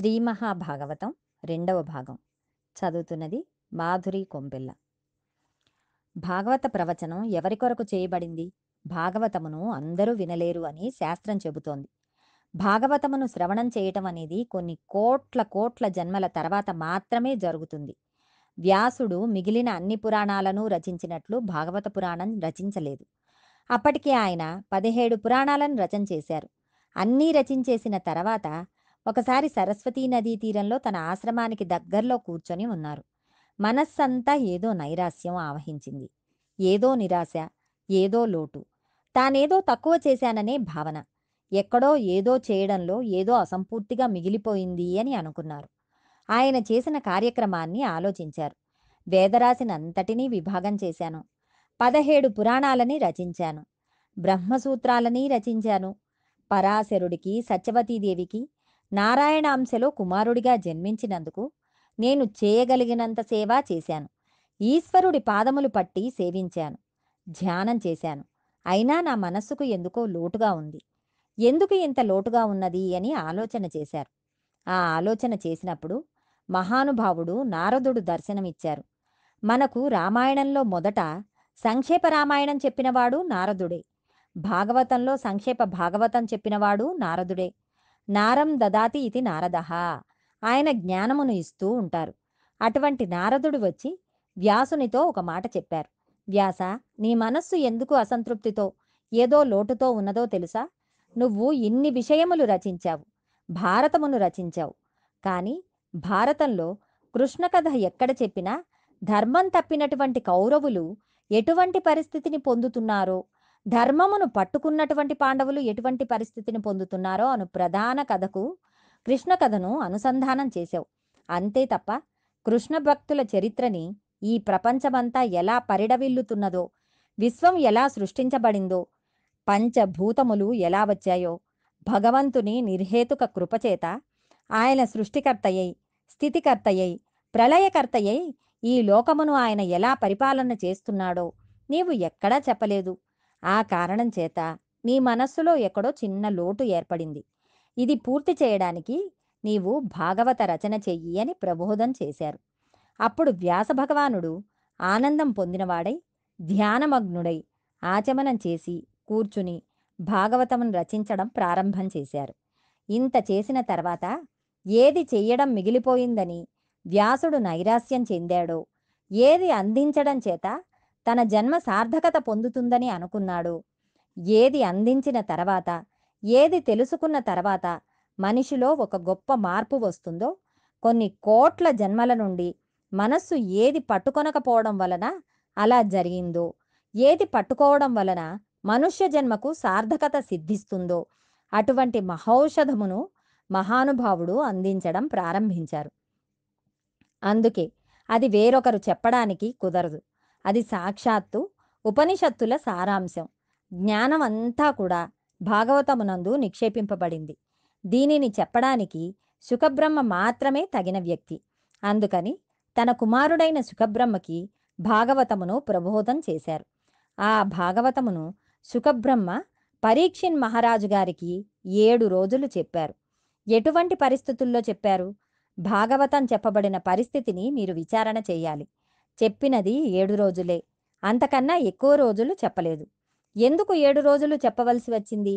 శ్రీ మహాభాగవతం రెండవ భాగం చదువుతున్నది మాధురి కొంపెల్ల భాగవత ప్రవచనం ఎవరి కొరకు చేయబడింది భాగవతమును అందరూ వినలేరు అని శాస్త్రం చెబుతోంది భాగవతమును శ్రవణం చేయటం అనేది కొన్ని కోట్ల కోట్ల జన్మల తర్వాత మాత్రమే జరుగుతుంది వ్యాసుడు మిగిలిన అన్ని పురాణాలను రచించినట్లు భాగవత పురాణం రచించలేదు అప్పటికే ఆయన పదిహేడు పురాణాలను రచన చేశారు అన్నీ రచించేసిన తర్వాత ఒకసారి సరస్వతీ నదీ తీరంలో తన ఆశ్రమానికి దగ్గర్లో కూర్చొని ఉన్నారు మనస్సంతా ఏదో నైరాస్యం ఆవహించింది ఏదో నిరాశ ఏదో లోటు తానేదో తక్కువ చేశాననే భావన ఎక్కడో ఏదో చేయడంలో ఏదో అసంపూర్తిగా మిగిలిపోయింది అని అనుకున్నారు ఆయన చేసిన కార్యక్రమాన్ని ఆలోచించారు వేదరాశినంతటినీ విభాగం చేశాను పదహేడు పురాణాలని రచించాను బ్రహ్మసూత్రాలని రచించాను పరాశరుడికి సత్యవతీదేవికి నారాయణ అంశలో కుమారుడిగా జన్మించినందుకు నేను చేయగలిగినంత సేవ చేశాను ఈశ్వరుడి పాదములు పట్టి సేవించాను ధ్యానం చేశాను అయినా నా మనస్సుకు ఎందుకో లోటుగా ఉంది ఎందుకు ఇంత లోటుగా ఉన్నది అని ఆలోచన చేశారు ఆ ఆలోచన చేసినప్పుడు మహానుభావుడు నారదుడు దర్శనమిచ్చారు మనకు రామాయణంలో మొదట సంక్షేప రామాయణం చెప్పినవాడు నారదుడే భాగవతంలో సంక్షేప భాగవతం చెప్పినవాడు నారదుడే నారం దదాతి ఇది నారదహ ఆయన జ్ఞానమును ఇస్తూ ఉంటారు అటువంటి నారదుడు వచ్చి వ్యాసునితో ఒక మాట చెప్పారు వ్యాస నీ మనస్సు ఎందుకు అసంతృప్తితో ఏదో లోటుతో ఉన్నదో తెలుసా నువ్వు ఇన్ని విషయములు రచించావు భారతమును రచించావు కాని భారతంలో కృష్ణకథ ఎక్కడ చెప్పినా ధర్మం తప్పినటువంటి కౌరవులు ఎటువంటి పరిస్థితిని పొందుతున్నారో ధర్మమును పట్టుకున్నటువంటి పాండవులు ఎటువంటి పరిస్థితిని పొందుతున్నారో అను ప్రధాన కథకు కృష్ణ కథను అనుసంధానం చేశావు అంతే తప్ప కృష్ణ భక్తుల చరిత్రని ఈ ప్రపంచమంతా ఎలా పరిడవిల్లుతున్నదో విశ్వం ఎలా సృష్టించబడిందో పంచభూతములు ఎలా వచ్చాయో భగవంతుని నిర్హేతుక కృపచేత ఆయన సృష్టికర్తయ్యై స్థితికర్తయ్యై ప్రళయకర్తయ్యై ఈ లోకమును ఆయన ఎలా పరిపాలన చేస్తున్నాడో నీవు ఎక్కడా చెప్పలేదు ఆ కారణం చేత నీ మనస్సులో ఎక్కడో చిన్న లోటు ఏర్పడింది ఇది పూర్తి చేయడానికి నీవు భాగవత రచన చెయ్యి అని ప్రబోధం చేశారు అప్పుడు వ్యాస భగవానుడు ఆనందం పొందినవాడై ధ్యానమగ్నుడై ఆచమనం చేసి కూర్చుని భాగవతం రచించడం ప్రారంభం చేశారు ఇంత చేసిన తర్వాత ఏది చెయ్యడం మిగిలిపోయిందని వ్యాసుడు నైరాస్యం చెందాడో ఏది అందించడం చేత తన జన్మ సార్థకత పొందుతుందని అనుకున్నాడు ఏది అందించిన తర్వాత ఏది తెలుసుకున్న తర్వాత మనిషిలో ఒక గొప్ప మార్పు వస్తుందో కొన్ని కోట్ల జన్మల నుండి మనస్సు ఏది పట్టుకొనకపోవడం వలన అలా జరిగిందో ఏది పట్టుకోవడం వలన మనుష్య జన్మకు సార్థకత సిద్ధిస్తుందో అటువంటి మహౌషధమును మహానుభావుడు అందించడం ప్రారంభించారు అందుకే అది వేరొకరు చెప్పడానికి కుదరదు అది సాక్షాత్తు ఉపనిషత్తుల సారాంశం జ్ఞానం అంతా కూడా భాగవతమునందు నిక్షేపింపబడింది దీనిని చెప్పడానికి సుఖబ్రహ్మ మాత్రమే తగిన వ్యక్తి అందుకని తన కుమారుడైన సుఖబ్రహ్మకి భాగవతమును ప్రబోధం చేశారు ఆ భాగవతమును సుఖబ్రహ్మ పరీక్షిన్ మహారాజు గారికి ఏడు రోజులు చెప్పారు ఎటువంటి పరిస్థితుల్లో చెప్పారు భాగవతం చెప్పబడిన పరిస్థితిని మీరు విచారణ చేయాలి చెప్పినది ఏడు రోజులే అంతకన్నా ఎక్కువ రోజులు చెప్పలేదు ఎందుకు ఏడు రోజులు చెప్పవలసి వచ్చింది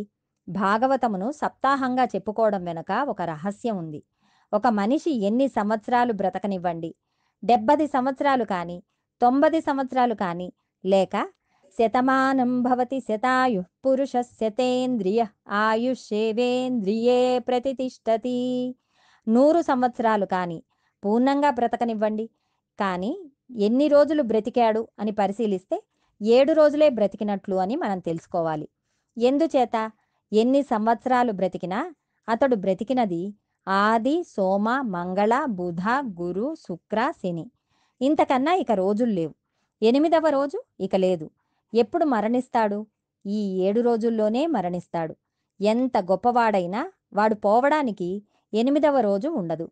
భాగవతమును సప్తాహంగా చెప్పుకోవడం వెనుక ఒక రహస్యం ఉంది ఒక మనిషి ఎన్ని సంవత్సరాలు బ్రతకనివ్వండి డెబ్బది సంవత్సరాలు కానీ తొంభది సంవత్సరాలు కానీ లేక శతమానం భవతి శతాయు పురుష శతేంద్రియ ఆయుషేవేంద్రియే ప్రతిష్టతి నూరు సంవత్సరాలు కానీ పూర్ణంగా బ్రతకనివ్వండి కానీ ఎన్ని రోజులు బ్రతికాడు అని పరిశీలిస్తే ఏడు రోజులే బ్రతికినట్లు అని మనం తెలుసుకోవాలి ఎందుచేత ఎన్ని సంవత్సరాలు బ్రతికినా అతడు బ్రతికినది ఆది సోమ మంగళ బుధ గురు శుక్ర శని ఇంతకన్నా ఇక రోజులు లేవు ఎనిమిదవ రోజు ఇక లేదు ఎప్పుడు మరణిస్తాడు ఈ ఏడు రోజుల్లోనే మరణిస్తాడు ఎంత గొప్పవాడైనా వాడు పోవడానికి ఎనిమిదవ రోజు ఉండదు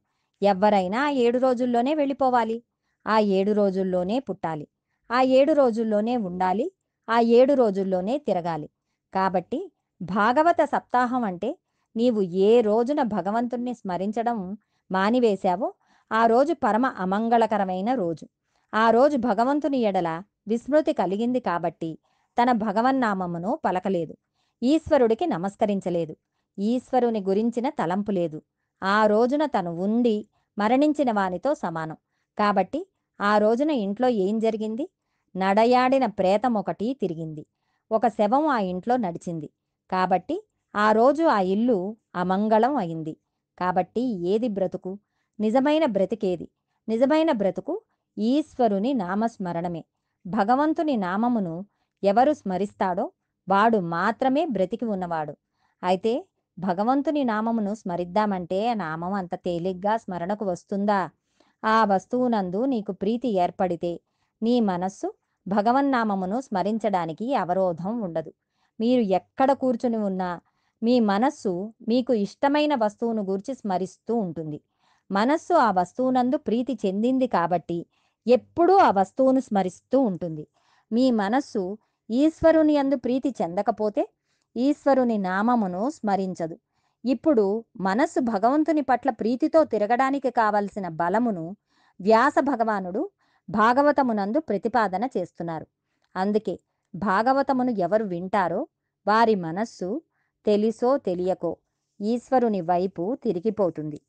ఎవరైనా ఏడు రోజుల్లోనే వెళ్ళిపోవాలి ఆ ఏడు రోజుల్లోనే పుట్టాలి ఆ ఏడు రోజుల్లోనే ఉండాలి ఆ ఏడు రోజుల్లోనే తిరగాలి కాబట్టి భాగవత సప్తాహం అంటే నీవు ఏ రోజున భగవంతుణ్ణి స్మరించడం మానివేశావో ఆ రోజు పరమ అమంగళకరమైన రోజు ఆ రోజు భగవంతుని ఎడల విస్మృతి కలిగింది కాబట్టి తన భగవన్నామమును పలకలేదు ఈశ్వరుడికి నమస్కరించలేదు ఈశ్వరుని గురించిన తలంపు లేదు ఆ రోజున తను ఉండి మరణించిన వానితో సమానం కాబట్టి ఆ రోజున ఇంట్లో ఏం జరిగింది నడయాడిన ప్రేతం ఒకటి తిరిగింది ఒక శవం ఆ ఇంట్లో నడిచింది కాబట్టి ఆ రోజు ఆ ఇల్లు అమంగళం అయింది కాబట్టి ఏది బ్రతుకు నిజమైన బ్రతికేది నిజమైన బ్రతుకు ఈశ్వరుని నామస్మరణమే భగవంతుని నామమును ఎవరు స్మరిస్తాడో వాడు మాత్రమే బ్రతికి ఉన్నవాడు అయితే భగవంతుని నామమును స్మరిద్దామంటే నామం అంత తేలిగ్గా స్మరణకు వస్తుందా ఆ వస్తువునందు నీకు ప్రీతి ఏర్పడితే నీ మనస్సు భగవన్నామమును స్మరించడానికి అవరోధం ఉండదు మీరు ఎక్కడ కూర్చుని ఉన్నా మీ మనస్సు మీకు ఇష్టమైన వస్తువును గురించి స్మరిస్తూ ఉంటుంది మనస్సు ఆ వస్తువునందు ప్రీతి చెందింది కాబట్టి ఎప్పుడూ ఆ వస్తువును స్మరిస్తూ ఉంటుంది మీ మనస్సు ఈశ్వరుని అందు ప్రీతి చెందకపోతే ఈశ్వరుని నామమును స్మరించదు ఇప్పుడు మనస్సు భగవంతుని పట్ల ప్రీతితో తిరగడానికి కావలసిన బలమును వ్యాస భగవానుడు భాగవతమునందు ప్రతిపాదన చేస్తున్నారు అందుకే భాగవతమును ఎవరు వింటారో వారి మనస్సు తెలిసో తెలియకో ఈశ్వరుని వైపు తిరిగిపోతుంది